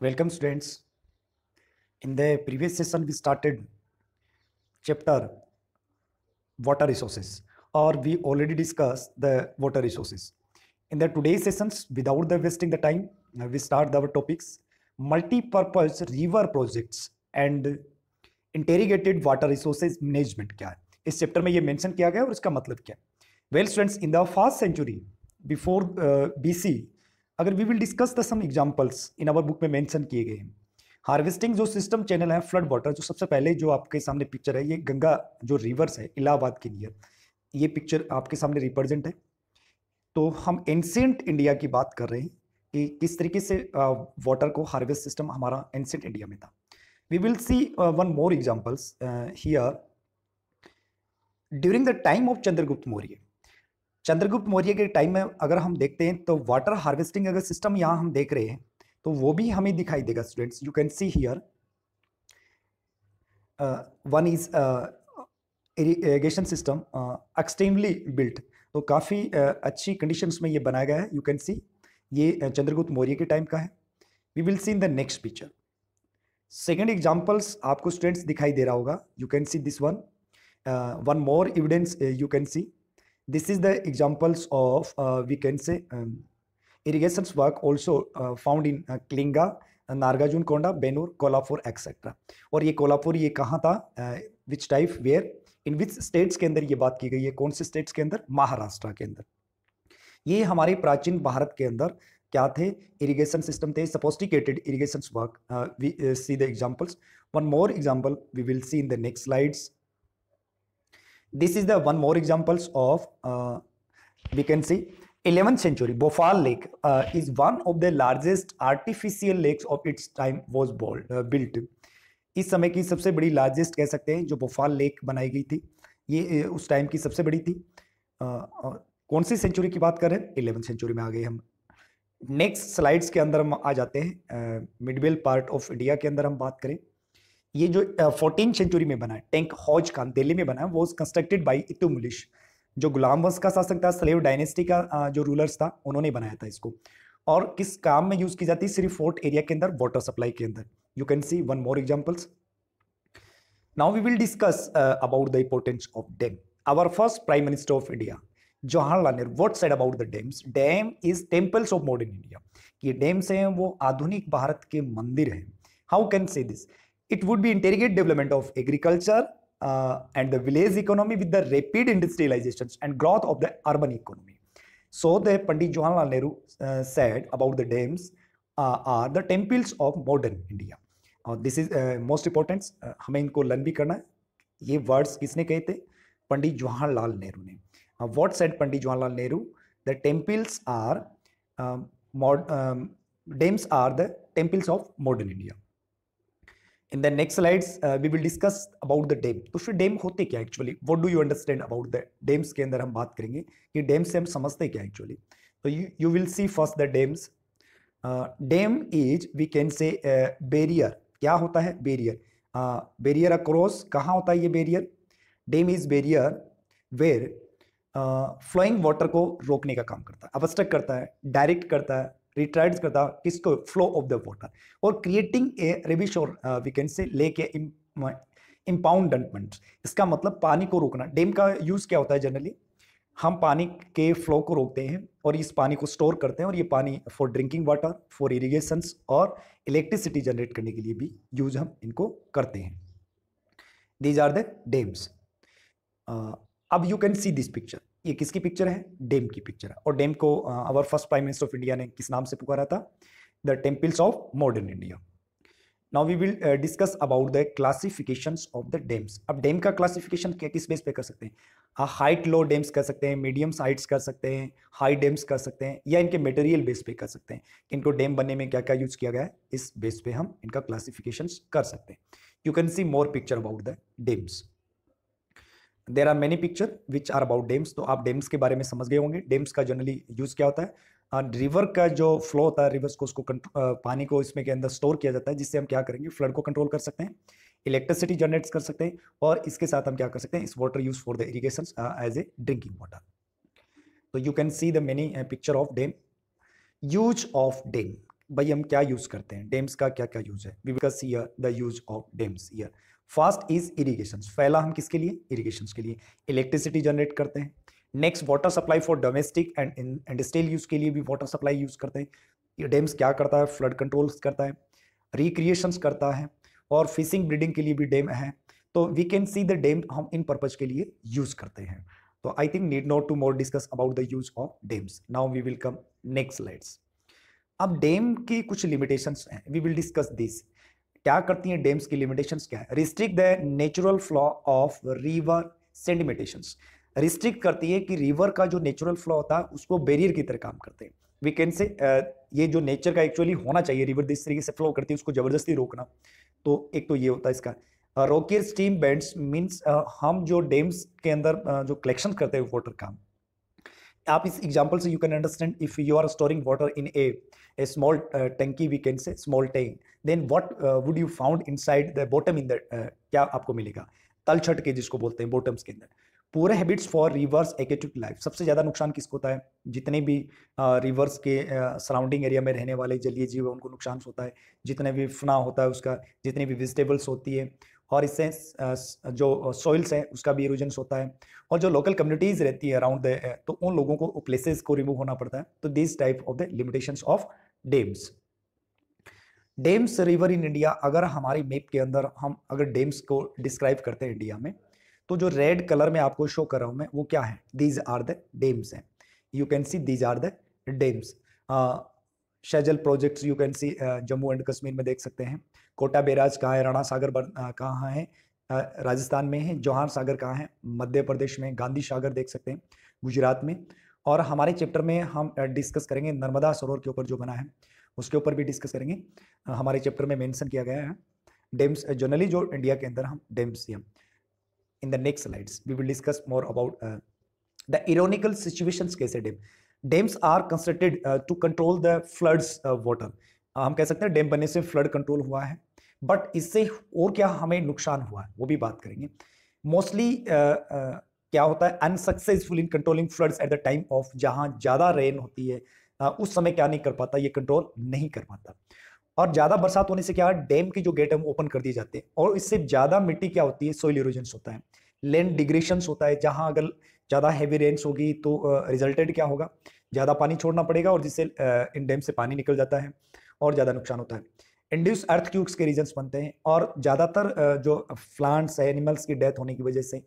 Welcome students. In the previous session we started chapter water resources or we already discussed the water resources. In the today's sessions without the wasting the time we start our topics multi-purpose river projects and integrated water resources management kya hai is chapter mein ye mention kiya gaya hai aur iska matlab kya hai well students in the first century before uh, bc अगर we will discuss the some examples in our book में mention किए गए हैं harvesting जो system channel है flood water जो सबसे पहले जो आपके सामने पिक्चर है ये गंगा जो रिवर्स है इलाहाबाद के नियर ये पिक्चर आपके सामने रिप्रेजेंट है तो हम एंसेंट इंडिया की बात कर रहे हैं कि किस तरीके से वाटर को हार्वेस्ट सिस्टम हमारा एंसेंट इंडिया में था we will see one more examples here during the time of Chandragupta Maurya Chandragupta Maurya के टाइम में अगर हम देखते हैं तो वाटर हार्वेस्टिंग अगर सिस्टम यहाँ हम देख रहे हैं तो वो भी हमें दिखाई देगा students you can see here one is irrigation system extremely built तो काफ़ी uh, अच्छी कंडीशंस में ये बनाया गया है यू कैन सी ये uh, चंद्रगुप्त मौर्य के टाइम का है we will see in the next picture second examples आपको स्टूडेंट्स दिखाई दे रहा होगा you can see this one one more evidence you can see This is the examples of, uh, we can say, um, irrigations work also uh, found in uh, Klinga, Nagarjunakonda Bennur Kolhapur etcetera और ये कोल्हापुर ये कहाँ था which type were in which states के अंदर ये बात की गई है कौन से स्टेट्स के अंदर महाराष्ट्र के अंदर ये हमारे प्राचीन भारत के अंदर क्या थे इरिगेशन सिस्टम थे sophisticated irrigation work we see the examples one more example we will see in the next slides this is the one more examples of uh, we can see 11th century Bhopal lake uh, is one of the largest artificial lakes of its time was bold, uh, built इस समय की सबसे बड़ी largest कह सकते हैं जो Bhopal lake बनाई गई थी ये उस टाइम की सबसे बड़ी थी आ, कौन सी सेंचुरी की बात कर रहे हैं इलेवन सेंचुरी में आ गए हम नेक्स्ट स्लाइड्स के अंदर हम आ जाते हैं मिडवेल पार्ट ऑफ इंडिया के अंदर हम बात करें ये जो फोर्टीन सेंचुरी में बना है टैंक हौज खान दिल्ली में बना है वो कंस्ट्रक्टेड बाई इतु मुलिश जो गुलाम वंश का शासक था स्लेव डायनेस्टी का जो रूलर्स था उन्होंने बनाया था इसको और किस काम में यूज की जाती है सिर्फ फोर्ट एरिया के अंदर वाटर सप्लाई के अंदर you can see one more examples now we will discuss about the importance of dam our first prime minister of India Jawaharlal Nehru what said about the dams dam is temples of modern India ये डैम्स हैं वो आधुनिक भारत के मंदिर हैं how can say this It would be integrated development of agriculture uh, and the village economy with the rapid industrializations and growth of the urban economy. So the Pandit Jawaharlal Nehru uh, said about the dams uh, are the temples of modern India. Now uh, this is uh, most important. Uh, हमें इनको learn भी करना है ये words किसने कहे थे पंडित जवाहरलाल नेहरू ने what said Pandit Jawaharlal Nehru the temples are dams are the temples of modern India. In the next slides we will discuss about the dam तो फिर डैम होते क्या actually what do you understand about the dams के अंदर हम बात करेंगे कि डैम से हम समझते क्या एक्चुअली तो you will see first the dams dam is we can say barrier क्या होता है बेरियर बेरियर अक्रॉस कहाँ होता है ये barrier dam is barrier where flowing water को रोकने का काम करता है अवस्टक करता है डायरेक्ट करता है रिट्राइड करता किसको फ्लो ऑफ द वाटर और creating ए revish और we can say lake a impoundment इसका मतलब पानी को रोकना डैम का यूज़ क्या होता है जनरली हम पानी के फ्लो को रोकते हैं और इस पानी को स्टोर करते हैं और ये पानी for drinking water for irrigation और इलेक्ट्रिसिटी जनरेट करने के लिए भी यूज हम इनको करते हैं दीज आर द डैम्स अब you can see this picture ये किसकी पिक्चर है डेम की पिक्चर है और डेम को our first prime minister of India ने किस नाम से पुकारा था the temples of modern India now we will discuss about the classification of the dams अब डेम का क्लासिफिकेशन क्या किस बेस पे कर सकते हैं हाइट लो डेम्स कर सकते हैं मीडियम साइट्स कर सकते हैं हाई डेम्स कर सकते हैं या इनके मटेरियल बेस पे कर सकते हैं कि इनको डेम बनने में क्या क्या यूज किया गया है इस बेस पे हम इनका क्लासिफिकेशन कर सकते हैं you can see more picture about the dams there are many picture which are about dams तो आप डेम्स के बारे में समझ गए होंगे डेम्स का जनरली यूज़ क्या होता है रिवर का जो फ्लो होता है रिवर्स को उसको पानी को इसमें के अंदर स्टोर किया जाता है जिससे हम क्या करेंगे फ्लड को कंट्रोल कर सकते हैं इलेक्ट्रिसिटी जनरेट कर सकते हैं और इसके साथ हम क्या कर सकते हैं इस water use for the irrigation as a drinking water तो you can see the many picture of dam use of dam भाई हम क्या यूज करते हैं डेम्स का क्या क्या यूज है use of dams here first is irrigation पहला हम किसके लिए इरीगेशन के लिए इलेक्ट्रिसिटी जनरेट करते हैं next water supply for domestic and industrial use के लिए भी वाटर सप्लाई यूज करते हैं ये डैम्स क्या करता है फ्लड कंट्रोल्स करता है रिक्रिएशंस करता है और फिशिंग ब्रीडिंग के लिए भी डैम है तो we can see the dam हम इन पर्पज के लिए यूज करते हैं तो I think need not to more discuss about the use of dams now we will come next slides अब डैम के कुछ लिमिटेशंस हैं वी विल डिस्कस दिस क्या करती हैं डैम्स की लिमिटेशंस क्या है restrict the natural flow of river sedimentations restrict करती है कि रिवर का जो नेचुरल फ्लो होता है उसको बैरियर की तरह काम करते हैं वी कैन से ये जो नेचर का एक्चुअली होना चाहिए रिवर जिस तरीके से फ्लो करती है उसको जबरदस्ती रोकना तो एक तो ये होता है इसका रोकियर स्टीम बैंड्स मीन्स हम जो डैम्स के अंदर जो कलेक्शन करते हैं वाटर का आप इस एग्जाम्पल से you can understand if you are storing water in a a small uh, we can say small tank then then would you found you found inside the bottom uh, क्या आपको मिलेगा तलछट के जिसको बोलते हैं बॉटम्स के अंदर पूरे habits for rivers aquatic life सबसे ज़्यादा नुकसान किसको होता है जितने भी रिवर्स uh, के सराउंडिंग uh, एरिया में रहने वाले जलीय जीव उनको नुकसान होता है जितने भी फना होता है उसका जितनी भी वेजिटेबल्स होती है और इससे जो सॉइल्स हैं उसका भी इरोजन्स होता है और जो लोकल कम्युनिटीज़ रहती है अराउंड द तो उन लोगों को प्लेसेस को रिमूव होना पड़ता है तो this type of the limitations of dams dams river in India अगर हमारे मैप के अंदर हम अगर डेम्स को डिस्क्राइब करते हैं इंडिया में तो जो रेड कलर में आपको शो कर रहा हूँ मैं वो क्या है दीज आर द डेम्स हैं you can see these are the dams शेजल projects you can see Jammu and Kashmir में देख सकते हैं कोटा बेराज कहाँ है राणा सागर कहाँ है राजस्थान में है जौहर सागर कहाँ है मध्य प्रदेश में गांधी सागर देख सकते हैं गुजरात में और हमारे चैप्टर में हम डिस्कस करेंगे नर्मदा सरोवर के ऊपर जो बना है उसके ऊपर भी डिस्कस करेंगे हमारे चैप्टर में मेंशन किया गया है डैम्स जनरली जो इंडिया के अंदर हम dams in the next slides we will discuss more about the ironical situations कैसे dam dams are constructed to control the floods water हम कह सकते हैं डैम बनने से फ्लड कंट्रोल हुआ है बट इससे और क्या हमें नुकसान हुआ है वो भी बात करेंगे मोस्टली uh, uh, क्या होता है unsuccessful in controlling floods at the time of जहाँ ज़्यादा रेन होती है uh, उस समय क्या नहीं कर पाता ये कंट्रोल नहीं कर पाता और ज़्यादा बरसात होने से क्या है डैम के जो गेट है वो ओपन कर दिए जाते हैं और इससे ज़्यादा मिट्टी क्या होती है सोइल इरोजन्स होता है लैंड डिग्रेशन होता है जहाँ अगर ज़्यादा हैवी रेन्स होगी तो रिजल्टेड uh, क्या होगा ज़्यादा पानी छोड़ना पड़ेगा और जिससे इन डैम से पानी निकल जाता है और ज़्यादा नुकसान होता है इंड्यूस अर्थ क्यूक्स के रीजन्स बनते हैं और ज़्यादातर जो प्लांट्स है एनिमल्स की डेथ होने की वजह से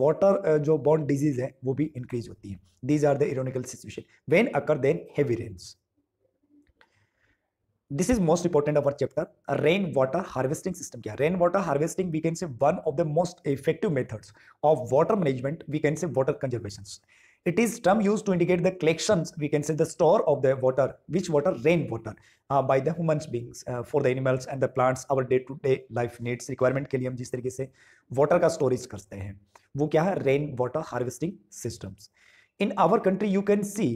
वाटर जो बॉन्ड डिजीज है वो भी इंक्रीज होती है these are the ironical situation when occur then heavy rains this is most important our chapter rain water harvesting system क्या rain water harvesting we can say one of the most effective methods of water management we can say water conservation It is term used to indicate the collections, we can say the store of the water, which water? rain water uh, by the humans beings, uh, for the animals and the plants, our day to day life needs requirement ke liye hum jis tarike se water ka storage karte hain wo kya hai rain water harvesting systems in our country you can see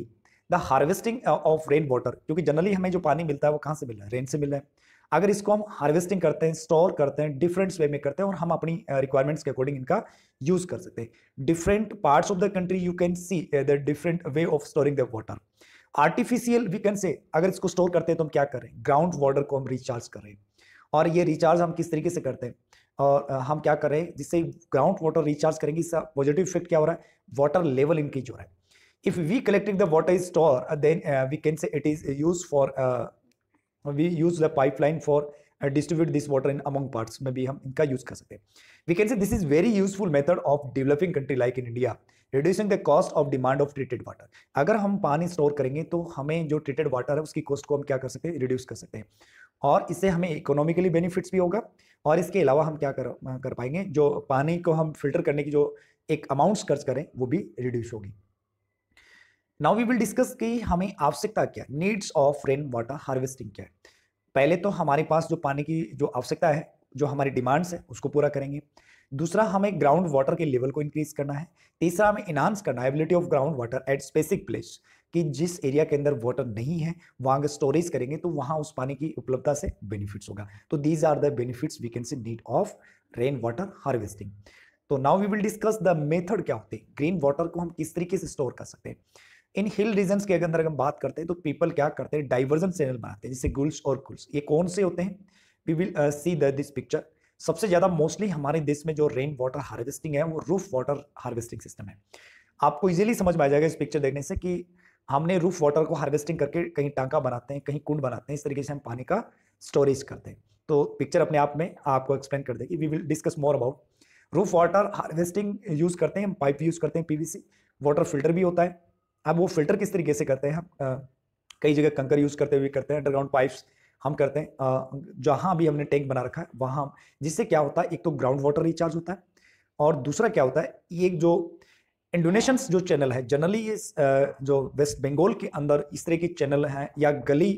the harvesting uh, of rain water kyunki generally hame jo pani milta hai wo kahan se mil raha hai rain se mil raha hai अगर इसको हम harvesting करते हैं store करते हैं different way में करते हैं और हम अपनी रिक्वायरमेंट्स uh, के अकॉर्डिंग इनका यूज कर सकते हैं different parts of the country you can see the different way of storing the water artificial we can say अगर इसको स्टोर करते हैं तो हम क्या कर रहे हैं ग्राउंड वाटर को हम रिचार्ज कर रहे हैं और ये रिचार्ज हम किस तरीके से करते हैं और uh, हम क्या कर रहे हैं जिससे ग्राउंड वाटर रिचार्ज करेंगे इसका पॉजिटिव इफेक्ट क्या हो रहा है वाटर लेवल इंक्रीज हो रहा है if we collecting the water is store then we can say it is use for we use the pipeline for distribute this water in among parts में भी हम इनका यूज कर सकते हैं we can say this is very useful method of developing country like in India reducing the cost of demand of treated water अगर हम पानी स्टोर करेंगे तो हमें जो ट्रीटेड वाटर है उसकी कॉस्ट को हम क्या कर सकते हैं रिड्यूस कर सकते हैं और इससे हमें इकोनॉमिकली बेनिफिट्स भी होगा और इसके अलावा हम क्या कर कर पाएंगे जो पानी को हम फिल्टर करने की जो एक अमाउंट्स खर्च करें वो भी रिड्यूस होगी नाउ वी विल डिस्कस कि हमें आवश्यकता क्या needs of rain water harvesting क्या है पहले तो हमारे पास जो पानी की जो आवश्यकता है जो हमारी डिमांड्स है उसको पूरा करेंगे दूसरा हमें ग्राउंड वाटर के लेवल को इंक्रीज करना है तीसरा हमें इनहांस करना है ability of ground water at specific place कि जिस एरिया के अंदर वाटर नहीं है वहां अगर स्टोरेज करेंगे तो वहां उस पानी की उपलब्धता से बेनिफिट्स होगा तो these are the benefits we can see need of rain water harvesting तो now we will discuss the method क्या होते हैं ग्रीन वाटर को हम किस तरीके से स्टोर कर सकते हैं इन हिल रीजन के अंदर हम बात करते हैं तो पीपल क्या करते हैं डाइवर्जन चैनल बनाते हैं जैसे गुल्स और कुल्स ये कौन से होते हैं we will see this picture सबसे ज़्यादा मोस्टली हमारे देश में जो रेन वाटर हार्वेस्टिंग है वो रूफ वाटर हार्वेस्टिंग सिस्टम है आपको इजीली समझ में आ जाएगा इस पिक्चर देखने से कि हमने रूफ वाटर को हार्वेस्टिंग करके कहीं टांका बनाते हैं कहीं कुंड बनाते हैं इस तरीके से हम पानी का स्टोरेज करते हैं तो पिक्चर अपने आप में आपको एक्सप्लेन कर देगी we will discuss more about roof water harvesting use करते हैं हम पाइप यूज़ करते हैं पीवीसी वाटर फिल्टर भी होता है अब वो फिल्टर किस तरीके से करते हैं कई जगह कंकर यूज़ करते हुए करते हैं अंडरग्राउंड पाइप्स हम करते हैं जहाँ भी हमने टैंक बना रखा है वहाँ जिससे क्या होता है एक तो ग्राउंड वाटर रिचार्ज होता है और दूसरा क्या होता है ये जो इंडोनेशन जो चैनल है जनरली ये जो वेस्ट बंगाल के अंदर इस तरह के चैनल हैं या गली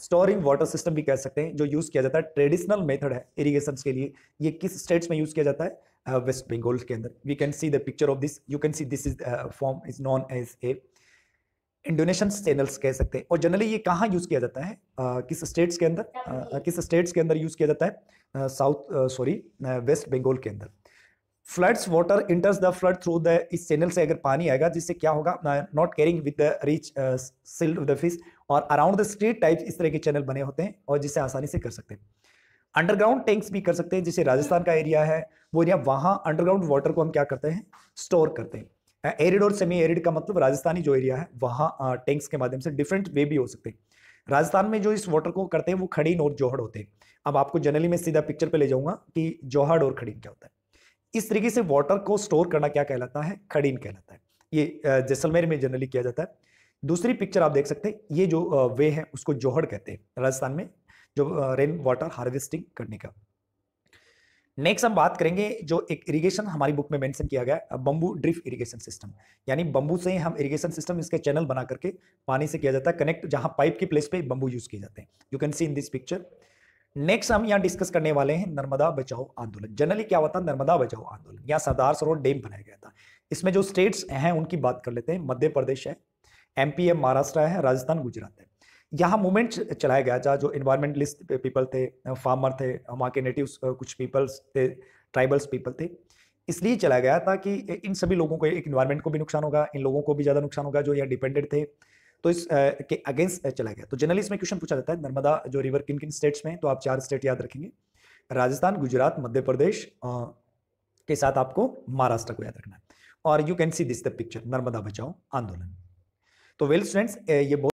स्टोरिंग वाटर सिस्टम भी कह सकते हैं जो यूज़ किया जाता है ट्रेडिशनल मेथड है इरीगेशन के लिए ये किस स्टेट्स में यूज़ किया जाता है वेस्ट बंगाल के अंदर we can see the picture of this you can see this is form is known as a inundation channels कह सकते हैं और जनरली ये कहाँ यूज़ किया जाता है आ, किस स्टेट्स के अंदर आ, किस स्टेट्स के अंदर यूज़ किया जाता है साउथ सॉरी वेस्ट बंगाल के अंदर floods water enters the flood through the इस चैनल से अगर पानी आएगा जिससे क्या होगा not carrying with the rich silt the fish और अराउंड द स्ट्रीट टाइप इस तरह के चैनल बने होते हैं और जिसे आसानी से कर सकते हैं अंडरग्राउंड टैंक्स भी कर सकते हैं जैसे राजस्थान का एरिया है वो एरिया वहाँ अंडरग्राउंड वाटर को हम क्या करते हैं स्टोर करते हैं एरिड और सेमी एरिड का मतलब राजस्थानी जो एरिया है वहाँ टैंक्स के माध्यम से डिफरेंट वे भी हो सकते हैं राजस्थान में जो इस वाटर को करते हैं वो खड़ी और जोहड़ होते हैं अब आपको जनरली मैं सीधा पिक्चर पे ले जाऊंगा कि जोहड़ और खड़ीन क्या होता है इस तरीके से वाटर को स्टोर करना क्या कहलाता है खड़ीन कहलाता है ये जैसलमेर में जनरली किया जाता है दूसरी पिक्चर आप देख सकते हैं ये जो वे है उसको जोहड़ कहते हैं राजस्थान में जो रेन वाटर हार्वेस्टिंग करने का नेक्स्ट हम बात करेंगे जो एक इरिगेशन हमारी बुक में मेंशन किया गया है बम्बू ड्रिफ इरिगेशन सिस्टम यानी बम्बू से हम इरिगेशन सिस्टम इसके चैनल बना करके पानी से किया जाता है कनेक्ट जहां पाइप की प्लेस पे बम्बू यूज किए जाते हैं you can see in this picture next हम यहाँ डिस्कस करने वाले हैं नर्मदा बचाओ आंदोलन जनरली क्या होता है नर्मदा बचाओ आंदोलन यहाँ सरदार सरोवर डैम बनाया गया था इसमें जो स्टेट्स हैं उनकी बात कर लेते हैं मध्य प्रदेश है एमपी है महाराष्ट्र है राजस्थान गुजरात है यहाँ मूवमेंट चलाया गया जहाँ जो इन्वायरमेंटलिस्ट पीपल थे फार्मर थे वहाँ के नेटिव कुछ पीपल्स थे ट्राइबल्स पीपल थे इसलिए चलाया गया था कि इन सभी लोगों को एक इन्वायरमेंट को भी नुकसान होगा इन लोगों को भी ज़्यादा नुकसान होगा जो यहाँ डिपेंडेंट थे तो इस के अगेंस्ट चलाया गया तो जनरली इसमें क्वेश्चन पूछा जाता है नर्मदा जो रिवर किन किन स्टेट्स में तो आप चार स्टेट याद रखेंगे राजस्थान गुजरात मध्य प्रदेश के साथ आपको महाराष्ट्र को याद रखना है और you can see this the picture Narmada Bachao Andolan तो वेल स्टूडेंट्स ये